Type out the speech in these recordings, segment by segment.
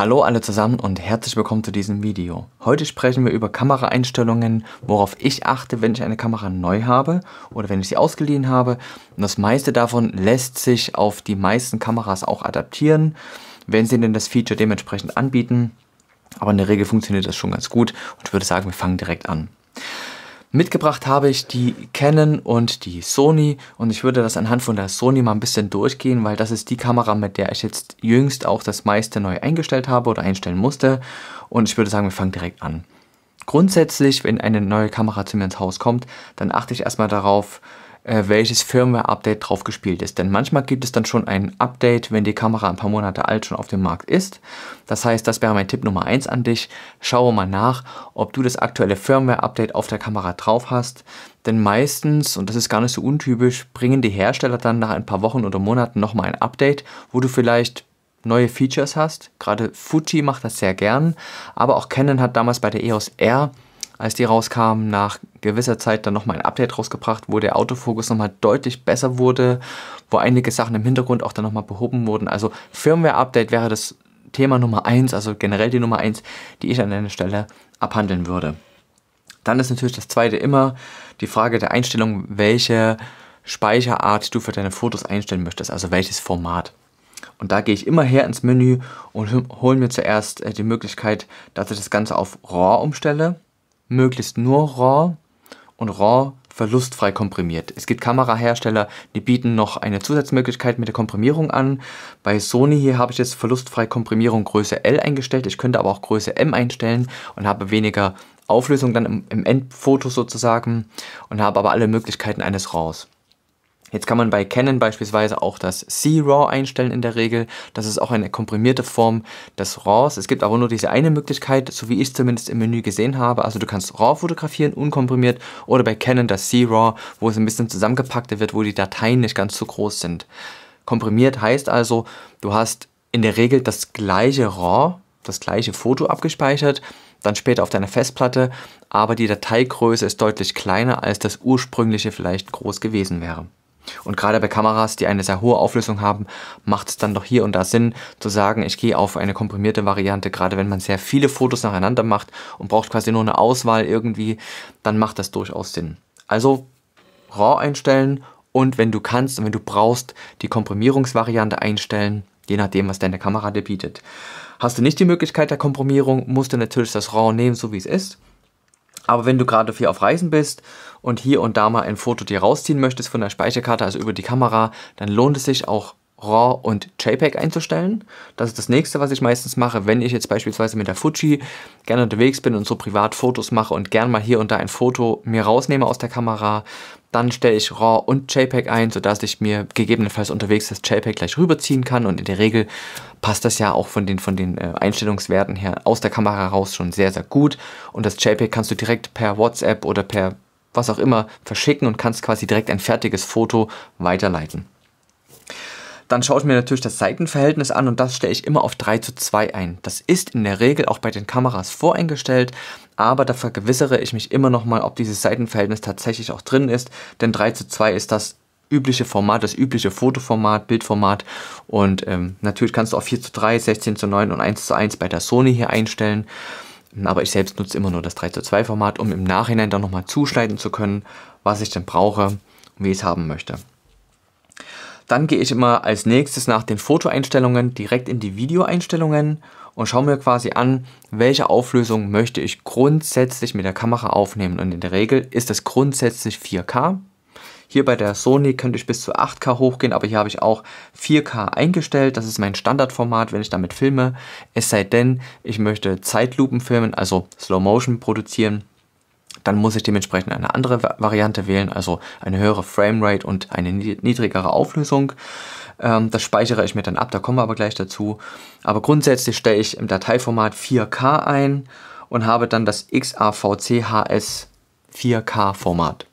Hallo alle zusammen und herzlich willkommen zu diesem Video. Heute sprechen wir über Kameraeinstellungen, worauf ich achte, wenn ich eine Kamera neu habe oder wenn ich sie ausgeliehen habe. Und das meiste davon lässt sich auf die meisten Kameras auch adaptieren, wenn sie denn das Feature dementsprechend anbieten. Aber in der Regel funktioniert das schon ganz gut und ich würde sagen, wir fangen direkt an. Mitgebracht habe ich die Canon und die Sony und ich würde das anhand von der Sony mal ein bisschen durchgehen, weil das ist die Kamera, mit der ich jetzt jüngst auch das meiste neu eingestellt habe oder einstellen musste und ich würde sagen, wir fangen direkt an. Grundsätzlich, wenn eine neue Kamera zu mir ins Haus kommt, dann achte ich erstmal darauf, äh, welches Firmware-Update drauf gespielt ist. Denn manchmal gibt es dann schon ein Update, wenn die Kamera ein paar Monate alt schon auf dem Markt ist. Das heißt, das wäre mein Tipp Nummer 1 an dich. Schaue mal nach, ob du das aktuelle Firmware-Update auf der Kamera drauf hast. Denn meistens, und das ist gar nicht so untypisch, bringen die Hersteller dann nach ein paar Wochen oder Monaten nochmal ein Update, wo du vielleicht neue Features hast. Gerade Fuji macht das sehr gern, aber auch Canon hat damals bei der EOS R als die rauskamen, nach gewisser Zeit dann nochmal ein Update rausgebracht, wo der Autofokus nochmal deutlich besser wurde, wo einige Sachen im Hintergrund auch dann nochmal behoben wurden. Also Firmware-Update wäre das Thema Nummer eins, also generell die Nummer eins, die ich an einer Stelle abhandeln würde. Dann ist natürlich das zweite immer die Frage der Einstellung, welche Speicherart du für deine Fotos einstellen möchtest, also welches Format. Und da gehe ich immer her ins Menü und hole mir zuerst äh, die Möglichkeit, dass ich das Ganze auf RAW umstelle möglichst nur RAW und RAW verlustfrei komprimiert. Es gibt Kamerahersteller, die bieten noch eine Zusatzmöglichkeit mit der Komprimierung an. Bei Sony hier habe ich jetzt verlustfrei Komprimierung Größe L eingestellt. Ich könnte aber auch Größe M einstellen und habe weniger Auflösung dann im, Endfoto sozusagen und habe aber alle Möglichkeiten eines RAWs. Jetzt kann man bei Canon beispielsweise auch das C-RAW einstellen in der Regel. Das ist auch eine komprimierte Form des RAWs. Es gibt aber nur diese eine Möglichkeit, so wie ich es zumindest im Menü gesehen habe. Also du kannst RAW fotografieren, unkomprimiert, oder bei Canon das C-RAW, wo es ein bisschen zusammengepackt wird, wo die Dateien nicht ganz so groß sind. Komprimiert heißt also, du hast in der Regel das gleiche RAW, das gleiche Foto abgespeichert, dann später auf deiner Festplatte, aber die Dateigröße ist deutlich kleiner, als das ursprüngliche vielleicht groß gewesen wäre. Und gerade bei Kameras, die eine sehr hohe Auflösung haben, macht es dann doch hier und da Sinn zu sagen, ich gehe auf eine komprimierte Variante, gerade wenn man sehr viele Fotos nacheinander macht und braucht quasi nur eine Auswahl irgendwie, dann macht das durchaus Sinn. Also RAW einstellen und wenn du kannst und wenn du brauchst, die Komprimierungsvariante einstellen, je nachdem, was deine Kamera dir bietet. Hast du nicht die Möglichkeit der Komprimierung, musst du natürlich das RAW nehmen, so wie es ist. Aber wenn du gerade viel auf Reisen bist und hier und da mal ein Foto dir rausziehen möchtest von der Speicherkarte, also über die Kamera, dann lohnt es sich auch RAW und JPEG einzustellen. Das ist das nächste, was ich meistens mache, wenn ich jetzt beispielsweise mit der Fuji gerne unterwegs bin und so privat Fotos mache und gerne mal hier und da ein Foto mir rausnehme aus der Kamera, dann stelle ich RAW und JPEG ein, sodass ich mir gegebenenfalls unterwegs das JPEG gleich rüberziehen kann und in der Regel passt das ja auch von den, von den äh, Einstellungswerten her aus der Kamera raus schon sehr, sehr gut und das JPEG kannst du direkt per WhatsApp oder per was auch immer verschicken und kannst quasi direkt ein fertiges Foto weiterleiten. Dann schaue ich mir natürlich das Seitenverhältnis an und das stelle ich immer auf 3 zu 2 ein. Das ist in der Regel auch bei den Kameras voreingestellt, aber da vergewissere ich mich immer nochmal, ob dieses Seitenverhältnis tatsächlich auch drin ist, denn 3 zu 2 ist das übliche Format, das übliche Fotoformat, Bildformat und ähm, natürlich kannst du auch 4 zu 3, 16 zu 9 und 1 zu 1 bei der Sony hier einstellen. Aber ich selbst nutze immer nur das 3 zu 2 Format, um im Nachhinein dann nochmal zuschneiden zu können, was ich denn brauche und wie ich es haben möchte. Dann gehe ich immer als nächstes nach den Fotoeinstellungen direkt in die Videoeinstellungen und schaue mir quasi an, welche Auflösung möchte ich grundsätzlich mit der Kamera aufnehmen. Und in der Regel ist das grundsätzlich 4K. Hier bei der Sony könnte ich bis zu 8K hochgehen, aber hier habe ich auch 4K eingestellt. Das ist mein Standardformat, wenn ich damit filme. Es sei denn, ich möchte Zeitlupen filmen, also Slow Motion produzieren dann muss ich dementsprechend eine andere Variante wählen, also eine höhere Framerate und eine niedrigere Auflösung. Ähm, das speichere ich mir dann ab, da kommen wir aber gleich dazu. Aber grundsätzlich stelle ich im Dateiformat 4K ein und habe dann das XAVCHS 4K Format.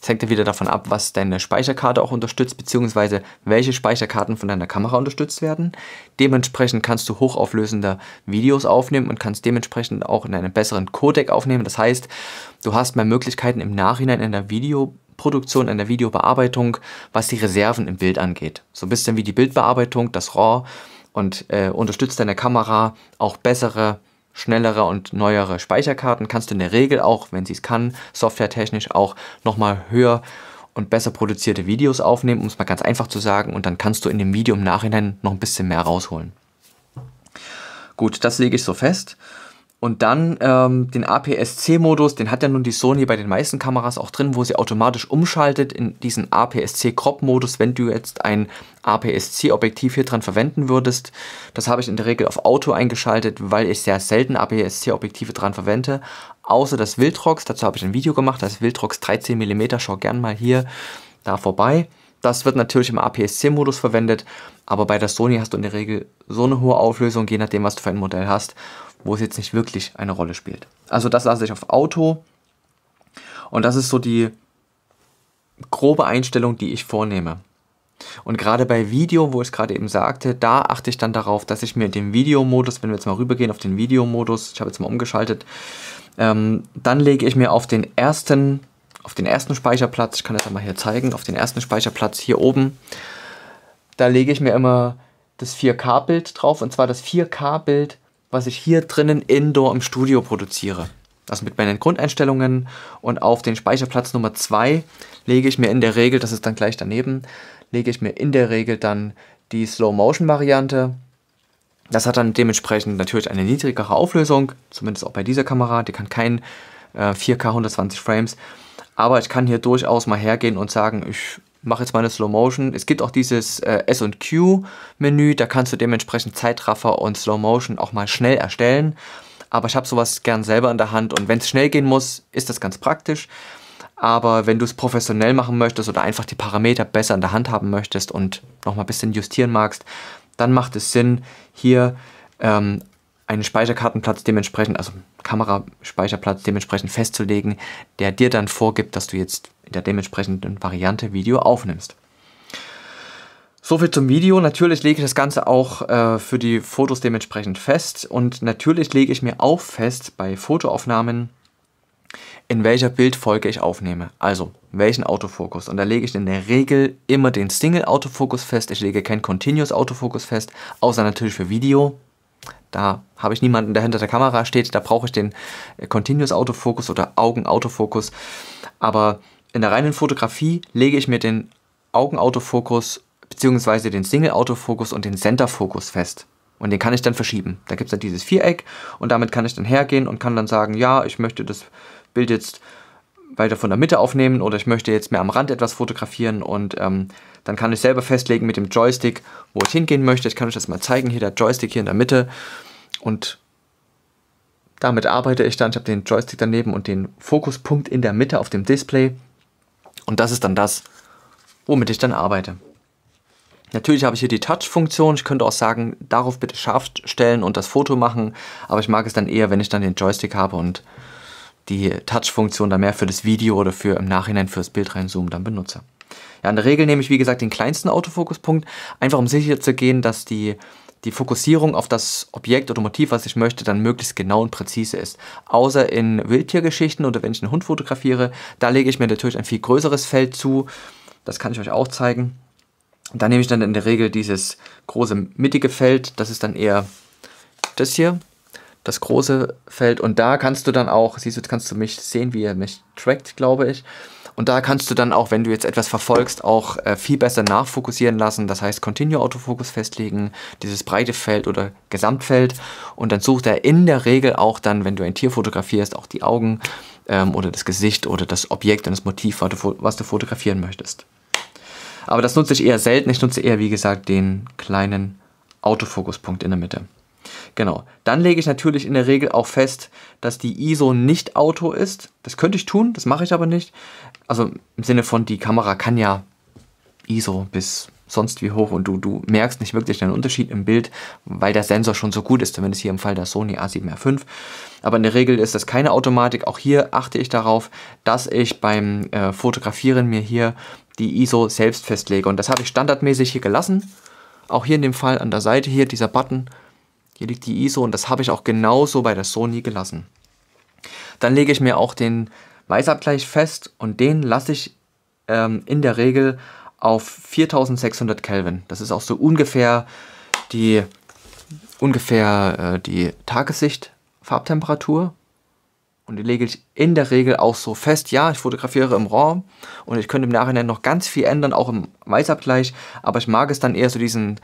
Das hängt ja wieder davon ab, was deine Speicherkarte auch unterstützt, beziehungsweise welche Speicherkarten von deiner Kamera unterstützt werden. Dementsprechend kannst du hochauflösende Videos aufnehmen und kannst dementsprechend auch in einem besseren Codec aufnehmen. Das heißt, du hast mehr Möglichkeiten im Nachhinein in der Videoproduktion, in der Videobearbeitung, was die Reserven im Bild angeht. So ein bisschen wie die Bildbearbeitung, das RAW und äh, unterstützt deine Kamera auch bessere schnellere und neuere Speicherkarten kannst du in der Regel auch, wenn sie es kann, softwaretechnisch auch nochmal höher und besser produzierte Videos aufnehmen, um es mal ganz einfach zu sagen, und dann kannst du in dem Video im Nachhinein noch ein bisschen mehr rausholen. Gut, das lege ich so fest. Und dann ähm, den APS-C-Modus, den hat ja nun die Sony bei den meisten Kameras auch drin, wo sie automatisch umschaltet in diesen APS-C-Crop-Modus, wenn du jetzt ein APS-C-Objektiv hier dran verwenden würdest. Das habe ich in der Regel auf Auto eingeschaltet, weil ich sehr selten APS-C-Objektive dran verwende. Außer das Wildrox, dazu habe ich ein Video gemacht, das Wildrox 13 mm, schau gern mal hier da vorbei. Das wird natürlich im APS-C-Modus verwendet, aber bei der Sony hast du in der Regel so eine hohe Auflösung, je nachdem, was du für ein Modell hast wo es jetzt nicht wirklich eine Rolle spielt. Also das lasse ich auf Auto und das ist so die grobe Einstellung, die ich vornehme. Und gerade bei Video, wo ich es gerade eben sagte, da achte ich dann darauf, dass ich mir den Videomodus, wenn wir jetzt mal rübergehen auf den Videomodus, ich habe jetzt mal umgeschaltet, ähm, dann lege ich mir auf den ersten, auf den ersten Speicherplatz, ich kann das mal hier zeigen, auf den ersten Speicherplatz hier oben, da lege ich mir immer das 4K-Bild drauf und zwar das 4K-Bild was ich hier drinnen indoor im Studio produziere. Das mit meinen Grundeinstellungen und auf den Speicherplatz Nummer 2 lege ich mir in der Regel, das ist dann gleich daneben, lege ich mir in der Regel dann die Slow-Motion-Variante. Das hat dann dementsprechend natürlich eine niedrigere Auflösung, zumindest auch bei dieser Kamera. Die kann kein äh, 4K 120 Frames. Aber ich kann hier durchaus mal hergehen und sagen, ich mache jetzt mal eine Slow Motion. Es gibt auch dieses äh, S und Q Menü, da kannst du dementsprechend Zeitraffer und Slow Motion auch mal schnell erstellen. Aber ich habe sowas gern selber in der Hand und wenn es schnell gehen muss, ist das ganz praktisch. Aber wenn du es professionell machen möchtest oder einfach die Parameter besser in der Hand haben möchtest und nochmal ein bisschen justieren magst, dann macht es Sinn, hier ähm, einen Speicherkartenplatz dementsprechend, also Kameraspeicherplatz dementsprechend festzulegen, der dir dann vorgibt, dass du jetzt in der dementsprechenden Variante Video aufnimmst. Soviel zum Video. Natürlich lege ich das Ganze auch äh, für die Fotos dementsprechend fest und natürlich lege ich mir auch fest bei Fotoaufnahmen, in welcher Bildfolge ich aufnehme. Also welchen Autofokus. Und da lege ich in der Regel immer den Single Autofokus fest. Ich lege keinen Continuous Autofokus fest, außer natürlich für Video. Da habe ich niemanden, der hinter der Kamera steht. Da brauche ich den äh, Continuous Autofokus oder Augenautofokus. Aber in der reinen Fotografie lege ich mir den Augenautofokus bzw. den Single-Autofokus und den Center-Fokus fest. Und den kann ich dann verschieben. Da gibt es dann dieses Viereck und damit kann ich dann hergehen und kann dann sagen, ja, ich möchte das Bild jetzt weiter von der Mitte aufnehmen oder ich möchte jetzt mehr am Rand etwas fotografieren und ähm, dann kann ich selber festlegen mit dem Joystick, wo ich hingehen möchte. Ich kann euch das mal zeigen, hier der Joystick hier in der Mitte und damit arbeite ich dann. Ich habe den Joystick daneben und den Fokuspunkt in der Mitte auf dem Display und das ist dann das, womit ich dann arbeite. Natürlich habe ich hier die Touch-Funktion. Ich könnte auch sagen, darauf bitte scharf stellen und das Foto machen. Aber ich mag es dann eher, wenn ich dann den Joystick habe und die Touch-Funktion da mehr für das Video oder für im Nachhinein fürs Bild reinzoomen dann benutze. Ja, in der Regel nehme ich wie gesagt den kleinsten Autofokuspunkt, einfach um sicher zu gehen, dass die, die Fokussierung auf das Objekt oder Motiv, was ich möchte, dann möglichst genau und präzise ist. Außer in Wildtiergeschichten oder wenn ich einen Hund fotografiere, da lege ich mir natürlich ein viel größeres Feld zu. Das kann ich euch auch zeigen. Da nehme ich dann in der Regel dieses große mittige Feld, das ist dann eher das hier, das große Feld und da kannst du dann auch, siehst du, kannst du mich sehen, wie er mich trackt, glaube ich. Und da kannst du dann auch, wenn du jetzt etwas verfolgst, auch äh, viel besser nachfokussieren lassen. Das heißt, Continue Autofokus festlegen, dieses breite Feld oder Gesamtfeld. Und dann sucht er in der Regel auch dann, wenn du ein Tier fotografierst, auch die Augen ähm, oder das Gesicht oder das Objekt und das Motiv, was du, was du fotografieren möchtest. Aber das nutze ich eher selten. Ich nutze eher, wie gesagt, den kleinen Autofokuspunkt in der Mitte. Genau. Dann lege ich natürlich in der Regel auch fest, dass die ISO nicht Auto ist. Das könnte ich tun, das mache ich aber nicht. Also im Sinne von, die Kamera kann ja ISO bis sonst wie hoch und du, du merkst nicht wirklich den Unterschied im Bild, weil der Sensor schon so gut ist, zumindest hier im Fall der Sony A7R5. Aber in der Regel ist das keine Automatik. Auch hier achte ich darauf, dass ich beim äh, Fotografieren mir hier die ISO selbst festlege. Und das habe ich standardmäßig hier gelassen. Auch hier in dem Fall an der Seite hier dieser Button hier liegt die ISO und das habe ich auch genauso bei der Sony gelassen. Dann lege ich mir auch den Weißabgleich fest und den lasse ich ähm, in der Regel auf 4600 Kelvin. Das ist auch so ungefähr die, ungefähr, äh, die Tagessicht Farbtemperatur. Und die lege ich in der Regel auch so fest. Ja, ich fotografiere im RAW und ich könnte im Nachhinein noch ganz viel ändern, auch im Weißabgleich. Aber ich mag es dann eher so diesen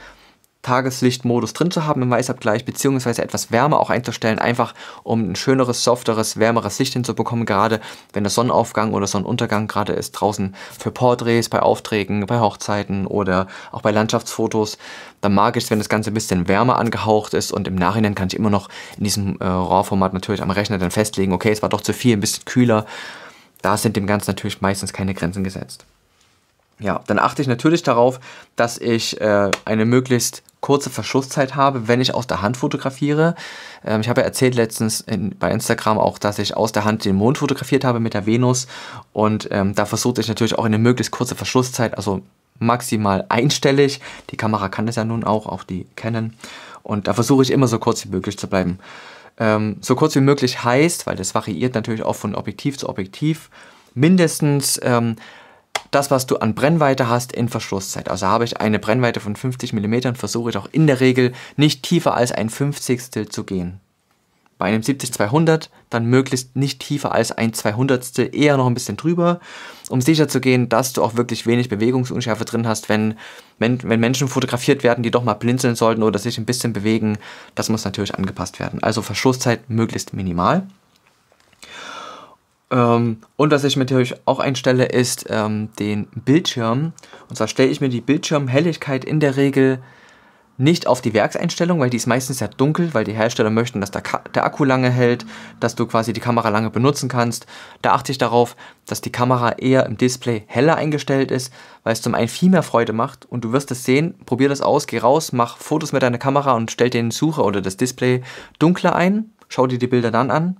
Tageslichtmodus drin zu haben im Weißabgleich, beziehungsweise etwas Wärme auch einzustellen, einfach um ein schöneres, softeres, wärmeres Licht hinzubekommen, gerade wenn der Sonnenaufgang oder Sonnenuntergang gerade ist, draußen für Porträts, bei Aufträgen, bei Hochzeiten oder auch bei Landschaftsfotos. Dann mag ich es, wenn das Ganze ein bisschen wärmer angehaucht ist und im Nachhinein kann ich immer noch in diesem äh, RAW-Format natürlich am Rechner dann festlegen, okay, es war doch zu viel, ein bisschen kühler. Da sind dem Ganzen natürlich meistens keine Grenzen gesetzt ja, dann achte ich natürlich darauf, dass ich äh, eine möglichst kurze Verschlusszeit habe, wenn ich aus der Hand fotografiere. Ähm, ich habe ja erzählt letztens in, bei Instagram auch, dass ich aus der Hand den Mond fotografiert habe mit der Venus und ähm, da versuche ich natürlich auch eine möglichst kurze Verschlusszeit, also maximal einstellig. Die Kamera kann das ja nun auch, auch die Canon. Und da versuche ich immer so kurz wie möglich zu bleiben. Ähm, so kurz wie möglich heißt, weil das variiert natürlich auch von Objektiv zu Objektiv, mindestens ähm, das, was du an Brennweite hast, in Verschlusszeit. Also habe ich eine Brennweite von 50 mm, versuche ich auch in der Regel nicht tiefer als ein 50 zu gehen. Bei einem 70-200 dann möglichst nicht tiefer als ein 200 eher noch ein bisschen drüber, um sicher zu gehen, dass du auch wirklich wenig Bewegungsunschärfe drin hast, wenn, wenn, wenn Menschen fotografiert werden, die doch mal blinzeln sollten oder sich ein bisschen bewegen. Das muss natürlich angepasst werden. Also Verschlusszeit möglichst minimal. Ähm, und was ich mir natürlich auch einstelle, ist ähm, den Bildschirm. Und zwar stelle ich mir die Bildschirmhelligkeit in der Regel nicht auf die Werkseinstellung, weil die ist meistens ja dunkel, weil die Hersteller möchten, dass der, der, Akku lange hält, dass du quasi die Kamera lange benutzen kannst. Da achte ich darauf, dass die Kamera eher im Display heller eingestellt ist, weil es zum einen viel mehr Freude macht und du wirst es sehen, probier das aus, geh raus, mach Fotos mit deiner Kamera und stell den Sucher oder das Display dunkler ein, schau dir die Bilder dann an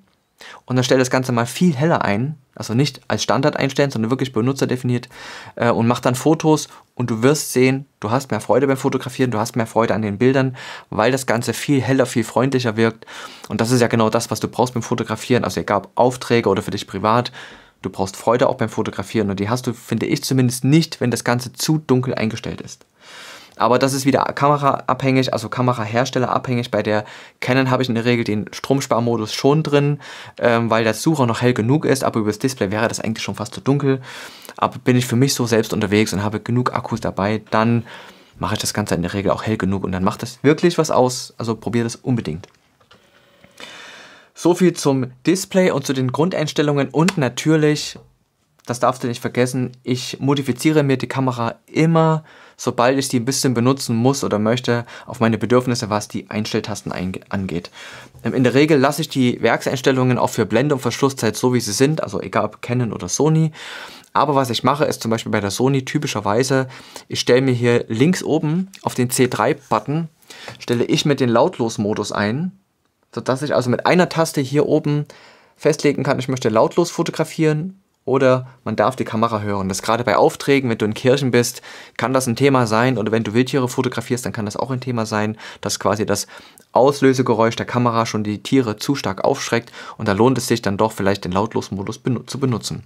und dann stell das Ganze mal viel heller ein, also nicht als Standard einstellen, sondern wirklich benutzerdefiniert äh, und mach dann Fotos und du wirst sehen, du hast mehr Freude beim Fotografieren, du hast mehr Freude an den Bildern, weil das Ganze viel heller, viel freundlicher wirkt und das ist ja genau das, was du brauchst beim Fotografieren, also egal ob Aufträge oder für dich privat, du brauchst Freude auch beim Fotografieren und die hast du, finde ich zumindest nicht, wenn das Ganze zu dunkel eingestellt ist. Aber das ist wieder kameraabhängig, also kameraherstellerabhängig. Bei der Canon habe ich in der Regel den Stromsparmodus schon drin, ähm, weil der Sucher noch hell genug ist, aber über das Display wäre das eigentlich schon fast zu dunkel. Aber bin ich für mich so selbst unterwegs und habe genug Akkus dabei, dann mache ich das Ganze in der Regel auch hell genug und dann macht das wirklich was aus. Also probiert das unbedingt. So viel zum Display und zu den Grundeinstellungen und natürlich, das darfst du nicht vergessen, ich modifiziere mir die Kamera immer sobald ich die ein bisschen benutzen muss oder möchte, auf meine Bedürfnisse, was die Einstelltasten angeht. Ähm, in der Regel lasse ich die Werkseinstellungen auch für Blende und Verschlusszeit so, wie sie sind, also egal ob Canon oder Sony. Aber was ich mache, ist zum Beispiel bei der Sony typischerweise, ich stelle mir hier links oben auf den C3-Button, stelle ich mir den Lautlos-Modus ein, sodass ich also mit einer Taste hier oben festlegen kann, ich möchte lautlos fotografieren oder man darf die Kamera hören. Das gerade bei Aufträgen, wenn du in Kirchen bist, kann das ein Thema sein. Oder wenn du Wildtiere fotografierst, dann kann das auch ein Thema sein, dass quasi das Auslösegeräusch der Kamera schon die Tiere zu stark aufschreckt. Und da lohnt es sich dann doch vielleicht den Lautlosmodus zu benutzen.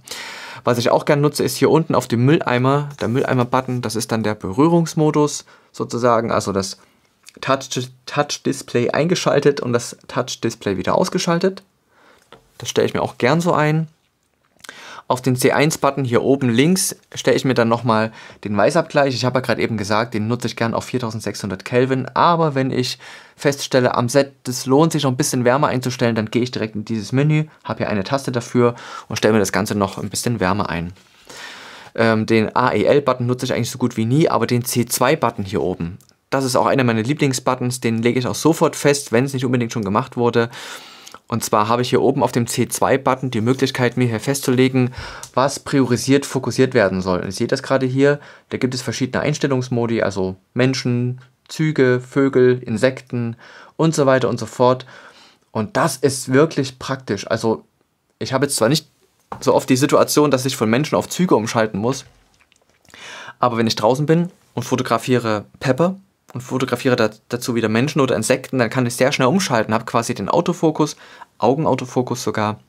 Was ich auch gerne nutze, ist hier unten auf dem Mülleimer, der Mülleimer-Button, das ist dann der Berührungsmodus sozusagen, also das Touch-Display eingeschaltet und das Touch-Display wieder ausgeschaltet. Das stelle ich mir auch gern so ein. Auf den C1-Button hier oben links stelle ich mir dann nochmal den Weißabgleich. Ich habe ja gerade eben gesagt, den nutze ich gern auf 4600 Kelvin. Aber wenn ich feststelle, am Set, das lohnt sich noch ein bisschen wärmer einzustellen, dann gehe ich direkt in dieses Menü, habe hier eine Taste dafür und stelle mir das Ganze noch ein bisschen wärmer ein. Ähm, den AEL-Button nutze ich eigentlich so gut wie nie, aber den C2-Button hier oben, das ist auch einer meiner Lieblingsbuttons, den lege ich auch sofort fest, wenn es nicht unbedingt schon gemacht wurde. Und zwar habe ich hier oben auf dem C2-Button die Möglichkeit, mir hier festzulegen, was priorisiert fokussiert werden soll. Ihr seht das gerade hier, da gibt es verschiedene Einstellungsmodi, also Menschen, Züge, Vögel, Insekten und so weiter und so fort. Und das ist wirklich praktisch. Also ich habe jetzt zwar nicht so oft die Situation, dass ich von Menschen auf Züge umschalten muss, aber wenn ich draußen bin und fotografiere Pepper, und fotografiere da, dazu wieder Menschen oder Insekten, dann kann ich sehr schnell umschalten, habe quasi den Autofokus, Augenautofokus sogar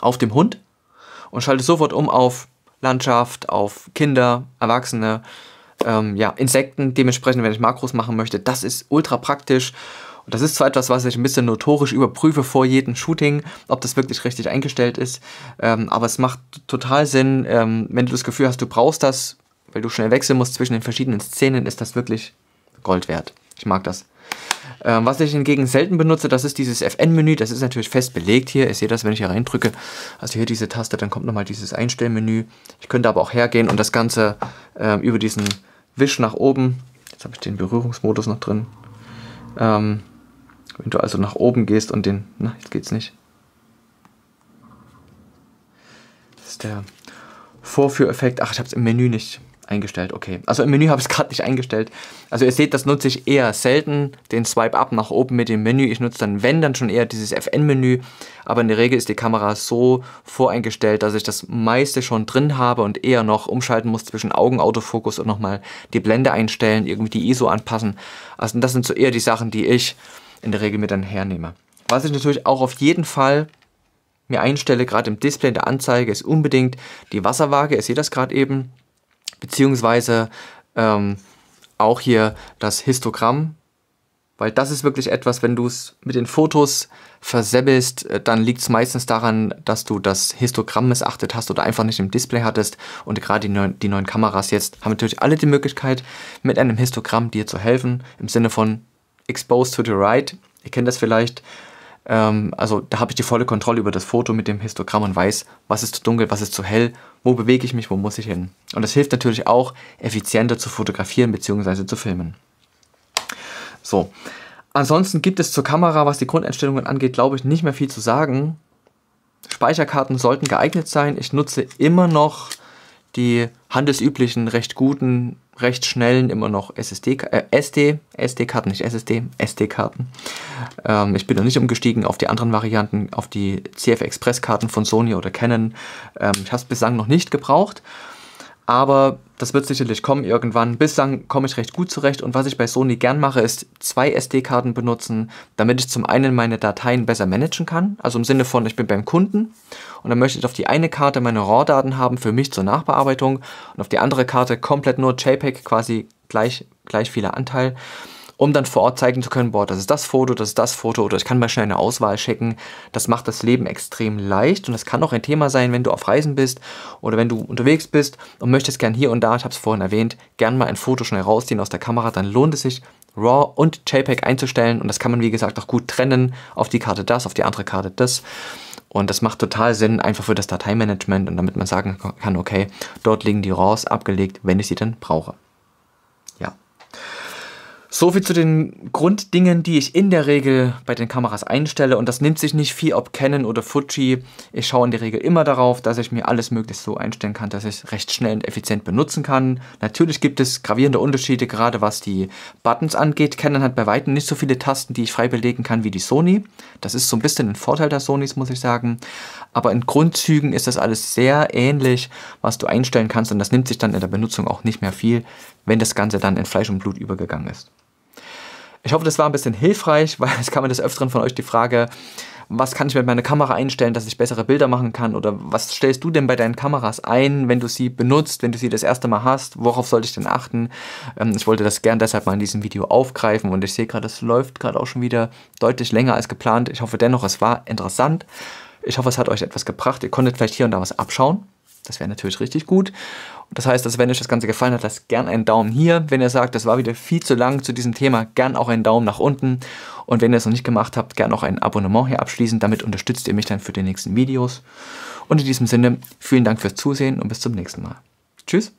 auf dem Hund und schalte sofort um auf Landschaft, auf Kinder, Erwachsene, ähm, ja, Insekten. Dementsprechend, wenn ich Makros machen möchte, das ist ultra praktisch. Und das ist zwar etwas, was ich ein bisschen notorisch überprüfe vor jedem Shooting, ob das wirklich richtig eingestellt ist. Ähm, aber es macht total Sinn, ähm, wenn du das Gefühl hast, du brauchst das, weil du schnell wechseln musst zwischen den verschiedenen Szenen, ist das wirklich Gold wert. Ich mag das. Ähm, was ich hingegen selten benutze, das ist dieses FN-Menü. Das ist natürlich fest belegt hier. Ihr seht das, wenn ich hier reindrücke. Also hier diese Taste, dann kommt nochmal dieses Einstellmenü. Ich könnte aber auch hergehen und das Ganze ähm, über diesen Wisch nach oben. Jetzt habe ich den Berührungsmodus noch drin. Ähm, wenn du also nach oben gehst und den... Na, jetzt geht's nicht. Das ist der Vorführeffekt. Ach, ich habe es im Menü nicht eingestellt, okay. Also im Menü habe ich es gerade nicht eingestellt. Also ihr seht, das nutze ich eher selten, den Swipe Up nach oben mit dem Menü. Ich nutze dann, wenn, dann schon eher dieses FN-Menü. Aber in der Regel ist die Kamera so voreingestellt, dass ich das meiste schon drin habe und eher noch umschalten muss zwischen Augen, Autofokus und nochmal die Blende einstellen, irgendwie die ISO anpassen. Also das sind so eher die Sachen, die ich in der Regel mir dann hernehme. Was ich natürlich auch auf jeden Fall mir einstelle, gerade im Display, in der Anzeige, ist unbedingt die Wasserwaage. Ihr seht das gerade eben beziehungsweise ähm, auch hier das Histogramm, weil das ist wirklich etwas, wenn du es mit den Fotos versäbelst, äh, dann liegt es meistens daran, dass du das Histogramm missachtet hast oder einfach nicht im Display hattest. Und gerade die, die neuen Kameras jetzt haben natürlich alle die Möglichkeit, mit einem Histogramm dir zu helfen, im Sinne von exposed to the right. Ihr kennt das vielleicht ähm, also da habe ich die volle Kontrolle über das Foto mit dem Histogramm und weiß, was ist zu dunkel, was ist zu hell, wo bewege ich mich, wo muss ich hin. Und das hilft natürlich auch, effizienter zu fotografieren bzw. zu filmen. So. Ansonsten gibt es zur Kamera, was die Grundeinstellungen angeht, glaube ich, nicht mehr viel zu sagen. Speicherkarten sollten geeignet sein. Ich nutze immer noch die handelsüblichen, recht guten, recht schnellen immer noch SSD, äh, SD, SD-Karten, nicht SSD, SD-Karten. Ähm, ich bin noch nicht umgestiegen auf die anderen Varianten, auf die CF-Express-Karten von Sony oder Canon. Ähm, ich habe es bislang noch nicht gebraucht aber das wird sicherlich kommen irgendwann. Bis dann komme ich recht gut zurecht und was ich bei Sony gern mache, ist zwei SD-Karten benutzen, damit ich zum einen meine Dateien besser managen kann, also im Sinne von, ich bin beim Kunden und dann möchte ich auf die eine Karte meine RAW-Daten haben für mich zur Nachbearbeitung und auf die andere Karte komplett nur JPEG, quasi gleich, gleich vieler Anteil um dann vor Ort zeigen zu können, boah, das ist das Foto, das ist das Foto oder ich kann mal schnell eine Auswahl schicken. Das macht das Leben extrem leicht und das kann auch ein Thema sein, wenn du auf Reisen bist oder wenn du unterwegs bist und möchtest gern hier und da, ich habe es vorhin erwähnt, gern mal ein Foto schnell rausziehen aus der Kamera, dann lohnt es sich, RAW und JPEG einzustellen und das kann man wie gesagt auch gut trennen, auf die Karte das, auf die andere Karte das. Und das macht total Sinn, einfach für das Dateimanagement und damit man sagen kann, okay, dort liegen die RAWs abgelegt, wenn ich sie dann brauche. So viel zu den Grunddingen, die ich in der Regel bei den Kameras einstelle und das nimmt sich nicht viel, ob Canon oder Fuji. Ich schaue in der Regel immer darauf, dass ich mir alles möglichst so einstellen kann, dass ich es recht schnell und effizient benutzen kann. Natürlich gibt es gravierende Unterschiede, gerade was die Buttons angeht. Canon hat bei weitem nicht so viele Tasten, die ich frei belegen kann wie die Sony. Das ist so ein bisschen ein Vorteil der Sonys, muss ich sagen. Aber in Grundzügen ist das alles sehr ähnlich, was du einstellen kannst und das nimmt sich dann in der Benutzung auch nicht mehr viel, wenn das Ganze dann in Fleisch und Blut übergegangen ist. Ich hoffe, das war ein bisschen hilfreich, weil es kam mir des Öfteren von euch die Frage, was kann ich mit meiner Kamera einstellen, dass ich bessere Bilder machen kann? Oder was stellst du denn bei deinen Kameras ein, wenn du sie benutzt, wenn du sie das erste Mal hast? Worauf sollte ich denn achten? Ähm, ich wollte das gern deshalb mal in diesem Video aufgreifen und ich sehe gerade, es läuft gerade auch schon wieder deutlich länger als geplant. Ich hoffe dennoch, es war interessant. Ich hoffe, es hat euch etwas gebracht. Ihr konntet vielleicht hier und da was abschauen. Das wäre natürlich richtig gut. Das heißt, dass wenn euch das Ganze gefallen hat, lasst gern einen Daumen hier. Wenn ihr sagt, das war wieder viel zu lang zu diesem Thema, gern auch einen Daumen nach unten. Und wenn ihr es noch nicht gemacht habt, gern auch ein Abonnement hier abschließen. Damit unterstützt ihr mich dann für die nächsten Videos. Und in diesem Sinne, vielen Dank fürs Zusehen und bis zum nächsten Mal. Tschüss.